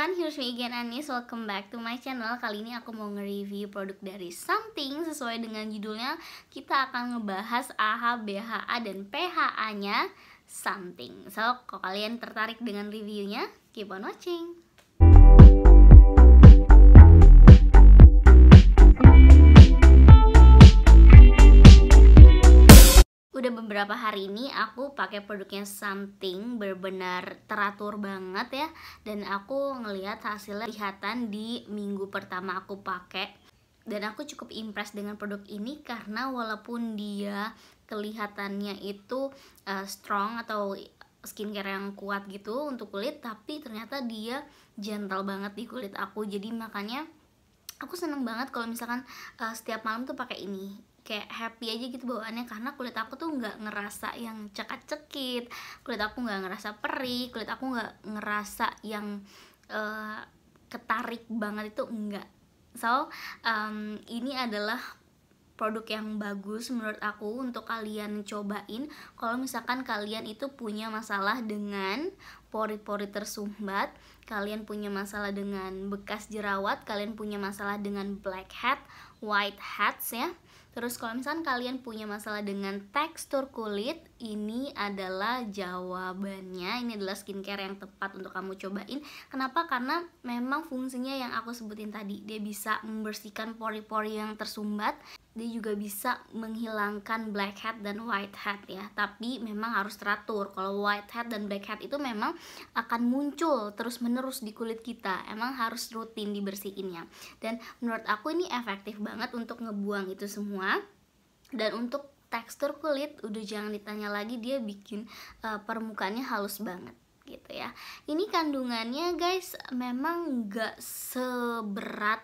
everyone, here's me again Anis, welcome back to my channel Kali ini aku mau nge-review produk dari Something Sesuai dengan judulnya, kita akan ngebahas AHA, BHA, dan PHA-nya Something So, kalau kalian tertarik dengan reviewnya, keep on watching beberapa hari ini aku pakai produknya something berbenar teratur banget ya dan aku ngelihat hasilnya kelihatan di minggu pertama aku pakai dan aku cukup impress dengan produk ini karena walaupun dia kelihatannya itu uh, strong atau skincare yang kuat gitu untuk kulit tapi ternyata dia gentle banget di kulit aku jadi makanya aku seneng banget kalau misalkan uh, setiap malam tuh pakai ini kayak happy aja gitu bawaannya karena kulit aku tuh nggak ngerasa yang cekat-cekit kulit aku nggak ngerasa perih kulit aku nggak ngerasa yang uh, ketarik banget itu enggak so um, ini adalah produk yang bagus menurut aku untuk kalian cobain kalau misalkan kalian itu punya masalah dengan pori-pori tersumbat kalian punya masalah dengan bekas jerawat kalian punya masalah dengan blackhead, whiteheads ya Terus kalau misalkan kalian punya masalah dengan tekstur kulit ini adalah jawabannya ini adalah skincare yang tepat untuk kamu cobain kenapa karena memang fungsinya yang aku sebutin tadi dia bisa membersihkan pori-pori yang tersumbat dia juga bisa menghilangkan blackhead dan whitehead ya tapi memang harus teratur kalau whitehead dan blackhead itu memang akan muncul terus menerus di kulit kita emang harus rutin dibersihin ya dan menurut aku ini efektif banget untuk ngebuang itu semua dan untuk tekstur kulit udah jangan ditanya lagi dia bikin uh, permukaannya halus banget gitu ya ini kandungannya guys memang nggak seberat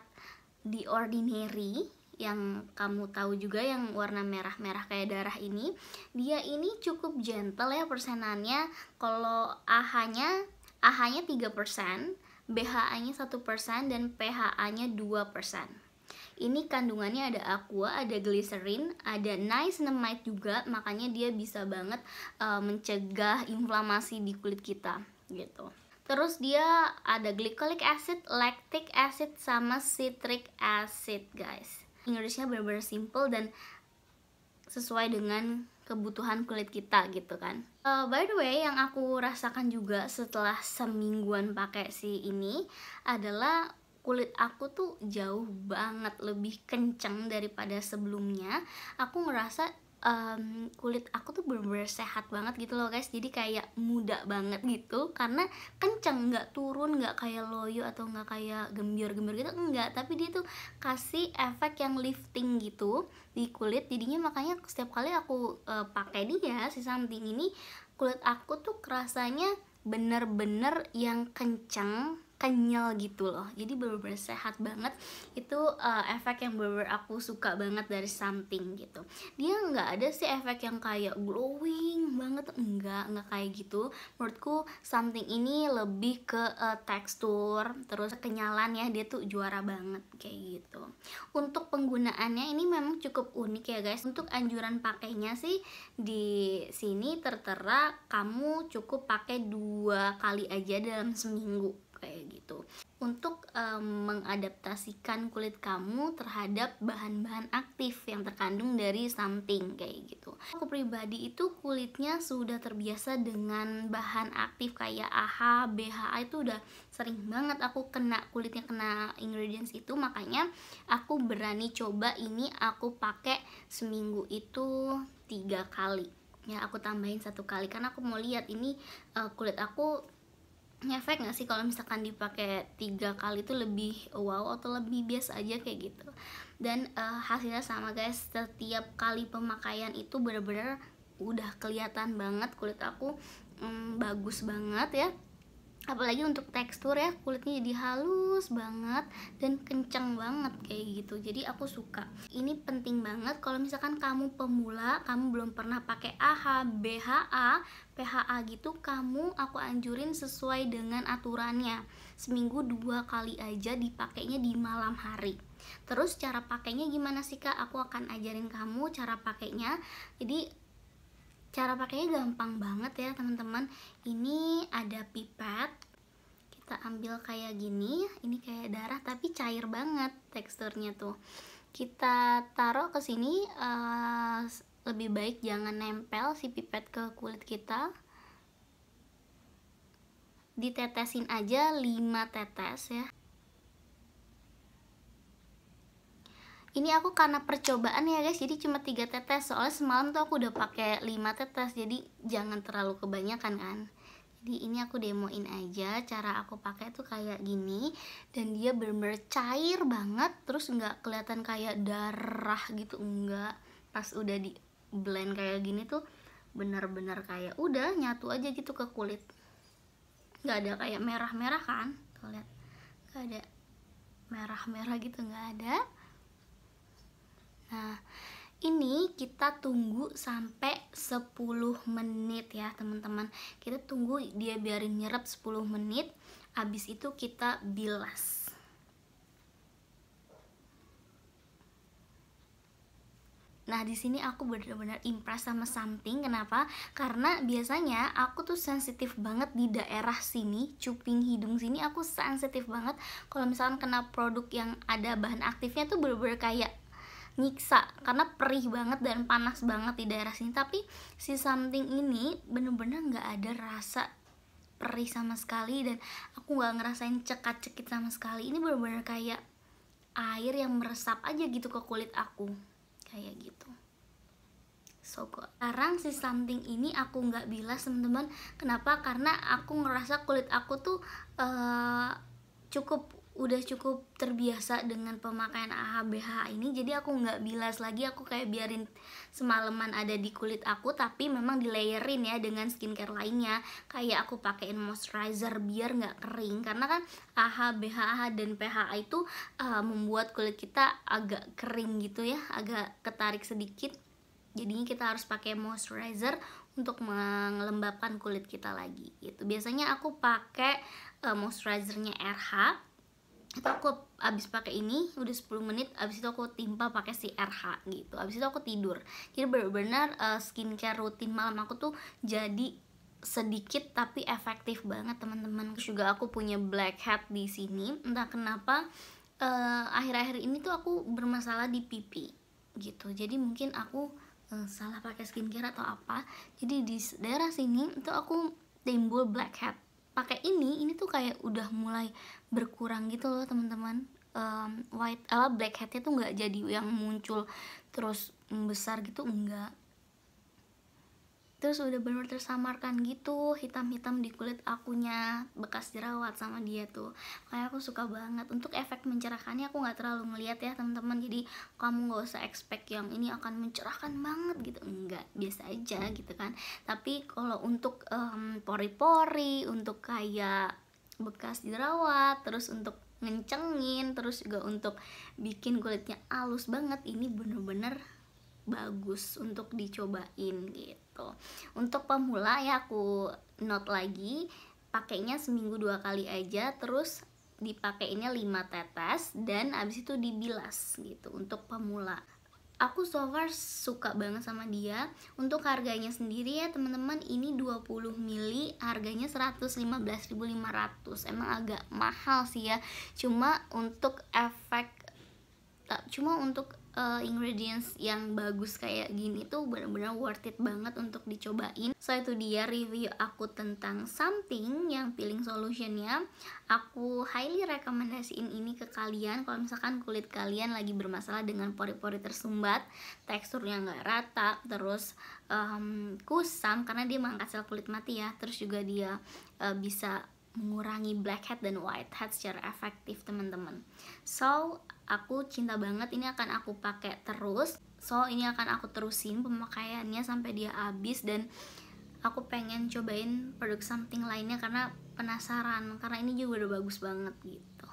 di ordinary yang kamu tahu juga yang warna merah-merah kayak darah ini dia ini cukup gentle ya persenannya kalau AH-nya AH-nya 3% BHA-nya 1% dan PHA-nya 2% ini kandungannya ada aqua, ada glycerin, ada niacinamide juga, makanya dia bisa banget uh, mencegah inflamasi di kulit kita gitu. Terus dia ada glycolic acid, lactic acid, sama citric acid, guys. Inggrisnya benar-benar simple dan sesuai dengan kebutuhan kulit kita gitu kan. Uh, by the way, yang aku rasakan juga setelah semingguan pakai si ini adalah kulit aku tuh jauh banget lebih kenceng daripada sebelumnya aku ngerasa um, kulit aku tuh bener-bener sehat banget gitu loh guys jadi kayak muda banget gitu karena kenceng nggak turun nggak kayak loyo atau nggak kayak gembir gembir gitu enggak tapi dia tuh kasih efek yang lifting gitu di kulit jadinya makanya setiap kali aku uh, pakai dia si something ini kulit aku tuh kerasanya bener-bener yang kenceng kenyal gitu loh jadi bener-bener sehat banget itu uh, efek yang bener-bener aku suka banget dari something gitu dia nggak ada sih efek yang kayak glowing banget enggak nggak kayak gitu menurutku something ini lebih ke uh, tekstur terus kenyalan ya dia tuh juara banget kayak gitu untuk penggunaannya ini memang cukup unik ya guys untuk anjuran pakainya sih di sini tertera kamu cukup pakai dua kali aja dalam seminggu kayak gitu untuk um, mengadaptasikan kulit kamu terhadap bahan-bahan aktif yang terkandung dari something kayak gitu. Aku pribadi itu kulitnya sudah terbiasa dengan bahan aktif kayak AHA, BHA itu udah sering banget aku kena kulitnya kena ingredients itu makanya aku berani coba ini aku pakai seminggu itu tiga kali ya aku tambahin satu kali karena aku mau lihat ini uh, kulit aku ngefek gak sih kalau misalkan dipakai tiga kali itu lebih wow atau lebih biasa aja kayak gitu dan uh, hasilnya sama guys setiap kali pemakaian itu bener-bener udah kelihatan banget kulit aku mm, bagus banget ya apalagi untuk tekstur ya kulitnya jadi halus banget dan kenceng banget kayak gitu jadi aku suka ini penting banget kalau misalkan kamu pemula kamu belum pernah pakai aha BHA, PHA gitu kamu aku anjurin sesuai dengan aturannya seminggu dua kali aja dipakainya di malam hari terus cara pakainya gimana sih kak aku akan ajarin kamu cara pakainya jadi cara pakainya gampang banget ya teman-teman ini ada pipet kita ambil kayak gini ini kayak darah tapi cair banget teksturnya tuh kita taruh ke sini uh, lebih baik jangan nempel si pipet ke kulit kita ditetesin aja 5 tetes ya ini aku karena percobaan ya guys jadi cuma 3 tetes soalnya semalam tuh aku udah pakai 5 tetes jadi jangan terlalu kebanyakan kan jadi ini aku demoin aja cara aku pakai tuh kayak gini dan dia bener-bener cair banget terus nggak kelihatan kayak darah gitu enggak pas udah di blend kayak gini tuh bener-bener kayak udah nyatu aja gitu ke kulit nggak ada kayak merah-merah kan tuh nggak ada merah-merah gitu nggak ada Nah, ini kita tunggu sampai 10 menit ya, teman-teman. Kita tunggu dia biarin nyerap 10 menit, habis itu kita bilas. Nah, di sini aku benar-benar impress sama something. Kenapa? Karena biasanya aku tuh sensitif banget di daerah sini, cuping hidung sini aku sensitif banget kalau misalkan kena produk yang ada bahan aktifnya tuh bener-bener kayak nyiksa karena perih banget dan panas banget di daerah sini tapi si something ini bener-bener nggak -bener ada rasa perih sama sekali dan aku nggak ngerasain cekat-cekit sama sekali ini bener-bener kayak air yang meresap aja gitu ke kulit aku kayak gitu so good. Sekarang si something ini aku nggak bilas teman-teman. Kenapa? Karena aku ngerasa kulit aku tuh uh, cukup udah cukup terbiasa dengan pemakaian AHBH ini jadi aku nggak bilas lagi aku kayak biarin semalaman ada di kulit aku tapi memang di layerin ya dengan skincare lainnya kayak aku pakein moisturizer biar nggak kering karena kan AHBH dan PHA itu uh, membuat kulit kita agak kering gitu ya agak ketarik sedikit jadinya kita harus pakai moisturizer untuk melembabkan kulit kita lagi gitu biasanya aku pakai uh, moisturizernya RH itu aku abis pakai ini udah 10 menit abis itu aku timpa pakai si RH gitu abis itu aku tidur jadi benar-benar uh, skincare rutin malam aku tuh jadi sedikit tapi efektif banget teman-teman juga aku punya blackhead di sini entah kenapa eh, akhir-akhir uh, ini tuh aku bermasalah di pipi gitu jadi mungkin aku uh, salah pakai skincare atau apa jadi di daerah sini itu aku timbul blackhead pakai ini ini tuh kayak udah mulai berkurang gitu loh teman-teman um, white ala black hatnya tuh nggak jadi yang muncul terus besar gitu enggak terus udah benar tersamarkan gitu hitam-hitam di kulit akunya bekas jerawat sama dia tuh kayak aku suka banget untuk efek mencerahkannya aku nggak terlalu ngeliat ya teman-teman jadi kamu nggak usah expect yang ini akan mencerahkan banget gitu enggak biasa aja gitu kan tapi kalau untuk pori pori-pori untuk kayak bekas jerawat terus untuk ngencengin terus juga untuk bikin kulitnya halus banget ini bener-bener bagus untuk dicobain gitu untuk pemula ya aku note lagi pakainya seminggu dua kali aja terus dipakainya lima tetes dan abis itu dibilas gitu untuk pemula aku so far suka banget sama dia untuk harganya sendiri ya teman-teman ini 20 mili harganya 115.500 emang agak mahal sih ya cuma untuk efek cuma untuk uh, ingredients yang bagus kayak gini tuh bener-bener worth it banget untuk dicobain so itu dia review aku tentang something yang peeling solutionnya aku highly rekomendasiin ini ke kalian kalau misalkan kulit kalian lagi bermasalah dengan pori-pori tersumbat teksturnya nggak rata terus um, kusam karena dia mengangkat sel kulit mati ya terus juga dia uh, bisa mengurangi blackhead dan whitehead secara efektif teman-teman so aku cinta banget ini akan aku pakai terus so ini akan aku terusin pemakaiannya sampai dia habis dan aku pengen cobain produk something lainnya karena penasaran karena ini juga udah bagus banget gitu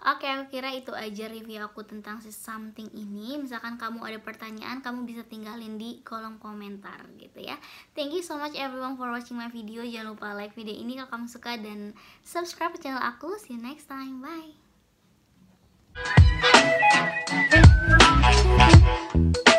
Oke, okay, aku kira itu aja review aku tentang si something ini. Misalkan kamu ada pertanyaan, kamu bisa tinggalin di kolom komentar gitu ya. Thank you so much everyone for watching my video. Jangan lupa like video ini kalau kamu suka dan subscribe channel aku. See you next time. Bye. thank you